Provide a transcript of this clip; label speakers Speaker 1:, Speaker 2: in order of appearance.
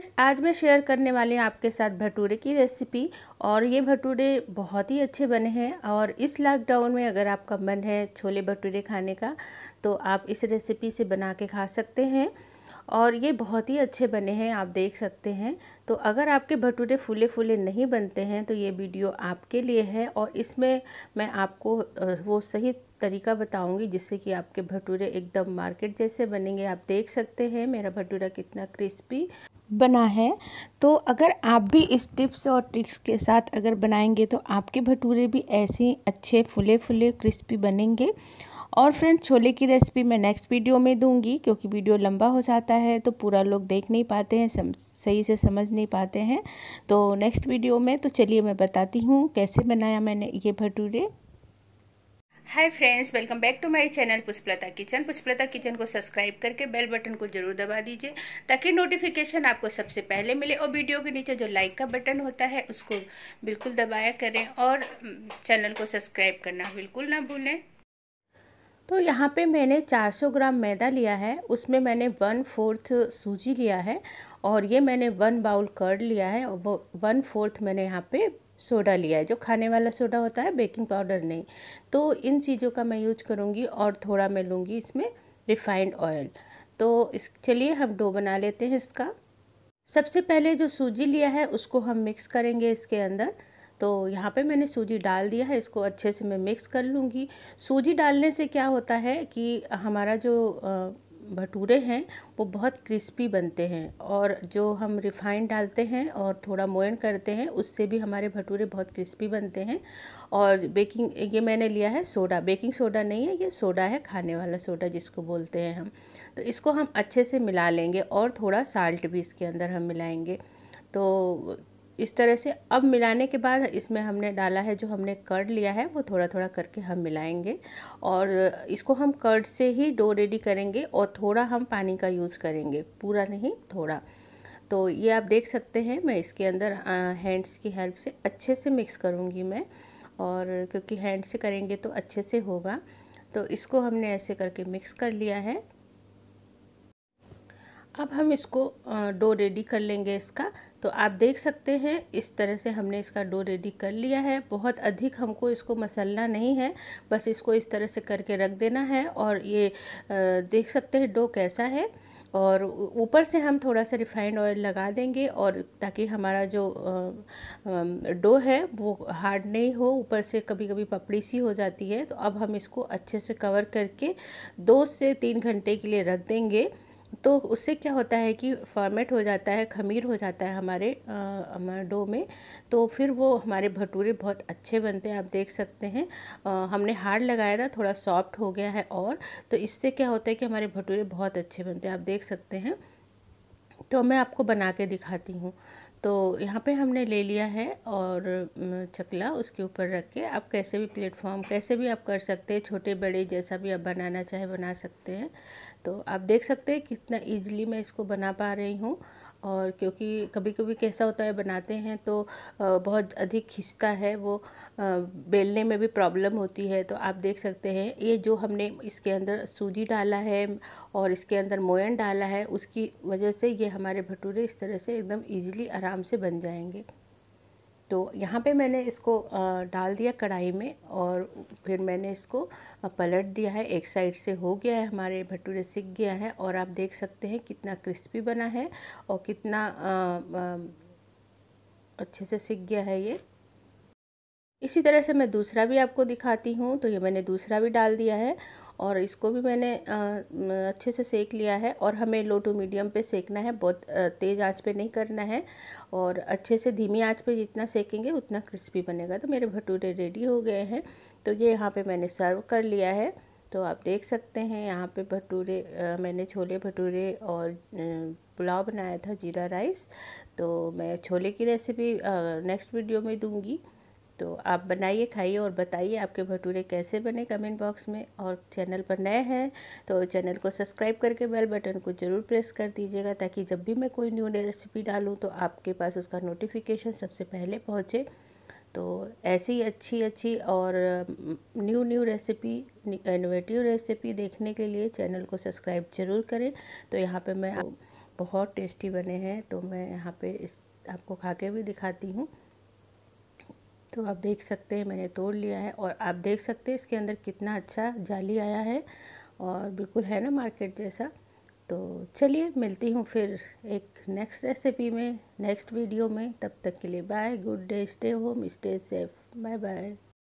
Speaker 1: friends आज मैं share करने वाली हूँ आपके साथ भटूरे की रेसिपी और ये भटूरे बहुत ही अच्छे बने हैं और इस लॉकडाउन में अगर आपका मन है छोले भटूरे खाने का तो आप इस रेसिपी से बना के खा सकते हैं और ये बहुत ही अच्छे बने हैं आप देख सकते हैं तो अगर आपके भटूरे फूले फूले नहीं बनते हैं तो ये वीडियो आपके लिए है और इसमें मैं आपको वो सही तरीका बताऊंगी जिससे कि आपके भटूरे एकदम मार्केट जैसे बनेंगे आप देख सकते हैं मेरा भटूरा कितना क्रिस्पी बना है तो अगर आप भी इस टिप्स और ट्रिक्स के साथ अगर बनाएंगे तो आपके भटूरे भी ऐसे ही अच्छे फुले फुले क्रिस्पी बनेंगे और फ्रेंड्स छोले की रेसिपी मैं नेक्स्ट वीडियो में दूंगी क्योंकि वीडियो लंबा हो जाता है तो पूरा लोग देख नहीं पाते हैं सम, सही से समझ नहीं पाते हैं तो नेक्स्ट वीडियो में तो चलिए मैं बताती हूँ कैसे बनाया मैंने ये भटूरे hi friends welcome back to my channel Pushpalata kitchen Pushpalata kitchen को सब्सक्राइब करके बेल बटन को जरूर दबा दीजिए ताकि नोटिफिकेशन आपको सबसे पहले मिले और वीडियो के नीचे जो लाइक का बटन होता है उसको बिल्कुल दबाया करें और चैनल हम्म, को सब्सक्राइब करना बिल्कुल ना भूलें तो यहाँ पे मैंने 400 ग्राम मैदा लिया है उसमें मैंने वन फोर्थ सूजी लिया है और ये मैंने वन बाउल कर्ड लिया है और वन फोर्थ मैंने यहाँ पे सोडा लिया है जो खाने वाला सोडा होता है बेकिंग पाउडर नहीं तो इन चीज़ों का मैं यूज करूँगी और थोड़ा मैं लूँगी इसमें रिफाइंड ऑयल तो इस चलिए हम डो बना लेते हैं इसका सबसे पहले जो सूजी लिया है उसको हम मिक्स करेंगे इसके अंदर तो यहाँ पे मैंने सूजी डाल दिया है इसको अच्छे से मैं मिक्स कर लूँगी सूजी डालने से क्या होता है कि हमारा जो भटूरे हैं वो बहुत क्रिस्पी बनते हैं और जो हम रिफ़ाइंड डालते हैं और थोड़ा मोयन करते हैं उससे भी हमारे भटूरे बहुत क्रिस्पी बनते हैं और बेकिंग ये मैंने लिया है सोडा बेकिंग सोडा नहीं है ये सोडा है खाने वाला सोडा जिसको बोलते हैं हम तो इसको हम अच्छे से मिला लेंगे और थोड़ा साल्ट भी इसके अंदर हम मिलाएंगे तो इस तरह से अब मिलाने के बाद इसमें हमने डाला है जो हमने कर्ड लिया है वो थोड़ा थोड़ा करके हम मिलाएंगे और इसको हम कर्ड से ही डो रेडी करेंगे और थोड़ा हम पानी का यूज़ करेंगे पूरा नहीं थोड़ा तो ये आप देख सकते हैं मैं इसके अंदर हैंड्स की हेल्प से अच्छे से मिक्स करूँगी मैं और क्योंकि हैंड से करेंगे तो अच्छे से होगा तो इसको हमने ऐसे करके मिक्स कर लिया है अब हम इसको डो रेडी कर लेंगे इसका तो आप देख सकते हैं इस तरह से हमने इसका डो रेडी कर लिया है बहुत अधिक हमको इसको मसलना नहीं है बस इसको इस तरह से करके रख देना है और ये देख सकते हैं डो कैसा है और ऊपर से हम थोड़ा सा रिफाइंड ऑयल लगा देंगे और ताकि हमारा जो डो है वो हार्ड नहीं हो ऊपर से कभी कभी पपड़ी सी हो जाती है तो अब हम इसको अच्छे से कवर करके दो से तीन घंटे के लिए रख देंगे तो उससे क्या होता है कि फॉर्मेट हो जाता है खमीर हो जाता है हमारे डो में तो फिर वो हमारे भटूरे बहुत अच्छे बनते हैं आप देख सकते हैं आ, हमने हार्ड लगाया था थोड़ा सॉफ्ट हो गया है और तो इससे क्या होता है कि हमारे भटूरे बहुत अच्छे बनते हैं आप देख सकते हैं तो मैं आपको बना के दिखाती हूँ तो यहाँ पे हमने ले लिया है और चकला उसके ऊपर रख के आप कैसे भी प्लेटफॉर्म कैसे भी आप कर सकते हैं छोटे बड़े जैसा भी आप बनाना चाहे बना सकते हैं तो आप देख सकते हैं कितना इजीली मैं इसको बना पा रही हूँ और क्योंकि कभी कभी कैसा होता है बनाते हैं तो बहुत अधिक खिंचता है वो बेलने में भी प्रॉब्लम होती है तो आप देख सकते हैं ये जो हमने इसके अंदर सूजी डाला है और इसके अंदर मोयन डाला है उसकी वजह से ये हमारे भटूरे इस तरह से एकदम ईजिली आराम से बन जाएंगे तो यहाँ पे मैंने इसको डाल दिया कढ़ाई में और फिर मैंने इसको पलट दिया है एक साइड से हो गया है हमारे भटूरे सिक गया है और आप देख सकते हैं कितना क्रिस्पी बना है और कितना अच्छे से सिक गया है ये इसी तरह से मैं दूसरा भी आपको दिखाती हूँ तो ये मैंने दूसरा भी डाल दिया है और इसको भी मैंने अच्छे से सेक लिया है और हमें लो टू मीडियम पे सेकना है बहुत तेज़ आंच पे नहीं करना है और अच्छे से धीमी आंच पे जितना सेकेंगे उतना क्रिस्पी बनेगा तो मेरे भटूरे रेडी हो गए हैं तो ये यहाँ पे मैंने सर्व कर लिया है तो आप देख सकते हैं यहाँ पे भटूरे मैंने छोले भटूरे और पुलाव बनाया था जीरा राइस तो मैं छोले की रेसिपी नेक्स्ट वीडियो में दूँगी तो आप बनाइए खाइए और बताइए आपके भटूरे कैसे बने कमेंट बॉक्स में और चैनल पर नए हैं तो चैनल को सब्सक्राइब करके बेल बटन को ज़रूर प्रेस कर दीजिएगा ताकि जब भी मैं कोई न्यू रेसिपी डालूँ तो आपके पास उसका नोटिफिकेशन सबसे पहले पहुँचे तो ऐसी अच्छी अच्छी और new new recipe innovative recipe देखने के लिए चैनल को सब्सक्राइब ज़रूर करें तो यहाँ पे मैं बहुत टेस्टी बने हैं तो मैं यहाँ पे इस आपको खा के भी दिखाती हूँ तो आप देख सकते हैं मैंने तोड़ लिया है और आप देख सकते हैं इसके अंदर कितना अच्छा जाली आया है और बिल्कुल है ना मार्केट जैसा तो चलिए मिलती हूँ फिर एक नेक्स्ट रेसिपी में नेक्स्ट वीडियो में तब तक के लिए bye good day stay home stay safe bye bye